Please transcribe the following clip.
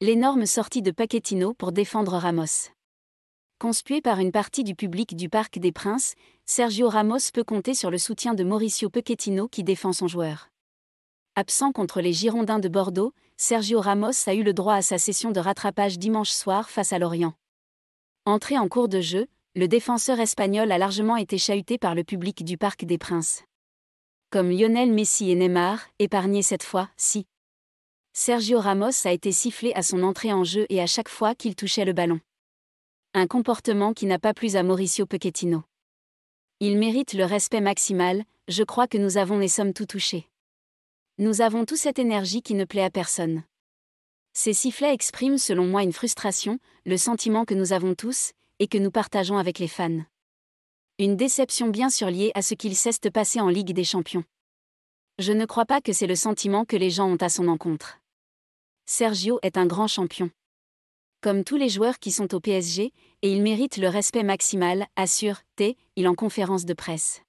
L'énorme sortie de Paquetino pour défendre Ramos. Conspué par une partie du public du Parc des Princes, Sergio Ramos peut compter sur le soutien de Mauricio Pochettino qui défend son joueur. Absent contre les Girondins de Bordeaux, Sergio Ramos a eu le droit à sa session de rattrapage dimanche soir face à Lorient. Entré en cours de jeu, le défenseur espagnol a largement été chahuté par le public du Parc des Princes. Comme Lionel Messi et Neymar, épargné cette fois, si. Sergio Ramos a été sifflé à son entrée en jeu et à chaque fois qu'il touchait le ballon. Un comportement qui n'a pas plus à Mauricio Pochettino. Il mérite le respect maximal, je crois que nous avons les sommes tout touchés. Nous avons toute cette énergie qui ne plaît à personne. Ces sifflets expriment selon moi une frustration, le sentiment que nous avons tous, et que nous partageons avec les fans. Une déception bien surliée à ce qu'il cesse de passer en Ligue des Champions. Je ne crois pas que c'est le sentiment que les gens ont à son encontre. Sergio est un grand champion. Comme tous les joueurs qui sont au PSG, et il mérite le respect maximal, assure T, il en conférence de presse.